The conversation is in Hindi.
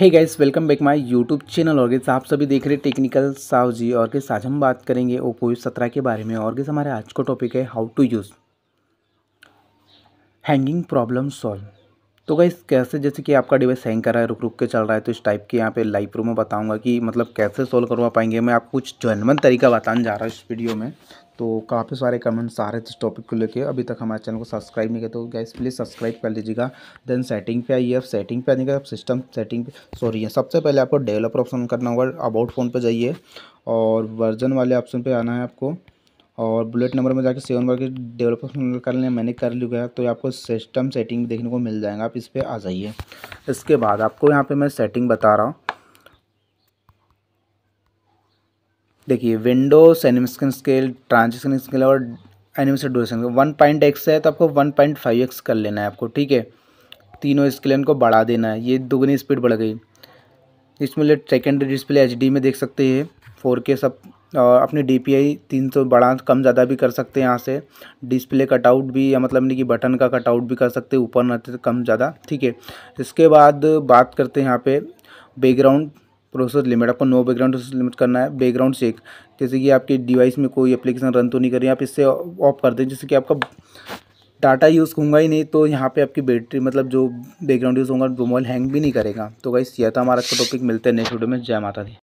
है guys welcome back my YouTube channel और आप सभी देख रहे टेक्निकल साव जी और के आज हम बात करेंगे ओप्पो सत्रह के बारे में और किस हमारे आज का टॉपिक है how to use hanging problem solve तो गाइस कैसे जैसे कि आपका डिवाइस हैंग कर रहा है रुक रुक के चल रहा है तो इस टाइप के यहाँ पे लाइव प्रो में बताऊँगा कि मतलब कैसे सोल्व करवा पाएंगे मैं आपको कुछ जनमन तरीका बताने जा रहा हूँ इस वीडियो में तो काफ़ी सारे कमेंट्स आ रहे थे इस टॉपिक को लेके अभी तक हमारे चैनल को सब्सक्राइब नहीं किया तो गैस प्लीज़ सब्सक्राइब कर लीजिएगा देन सेटिंग पे आइए आप सेटिंग पे आने के सिस्टम सेटिंग पे सॉरी है सबसे पहले आपको डेवलपर ऑप्शन करना होगा अबाउट फ़ोन पे जाइए और वर्जन वाले ऑप्शन पे आना है आपको और बुलेट नंबर में जाके सेवन करके डेवलपर कर लें मैंने कर लिया तो आपको सिस्टम सेटिंग देखने को मिल जाएगा आप इस पर आ जाइए इसके बाद आपको यहाँ पर मैं सेटिंग बता रहा हूँ देखिए Windows animation scale transaction scale और animation duration one point x है तो आपको वन पॉइंट फाइव एक्स कर लेना है आपको ठीक है तीनों स्केल को बढ़ा देना है ये दोगुनी स्पीड बढ़ गई इसमें सेकेंडरी डिस्प्ले एच में देख सकते हैं फोर के सब और अपने डी पी आई तीन सौ बड़ा कम ज़्यादा भी कर सकते हैं यहाँ से डिस्प्ले कटआउट भी या मतलब नहीं कि बटन का कटआउट भी कर सकते हैं ऊपर न तो कम ज़्यादा ठीक है इसके बाद बात करते हैं यहाँ पे बैकग्राउंड प्रोसेसर लिमिट आपको नो बैकग्राउंड लिमिट करना है बैकग्राउंड चेक जैसे कि आपके डिवाइस में कोई एप्लीकेशन रन तो नहीं कर रही आप इससे ऑफ कर दें जैसे कि आपका डाटा यूज़ होगा ही नहीं तो यहाँ पे आपकी बैटरी मतलब जो बैकग्राउंड यूज़ होगा वो मोबाइल हैंग भी नहीं करेगा तो गाइस यह था हमारा टॉपिक मिलते हैं नेक्स्ट वीडियो में जय माता दी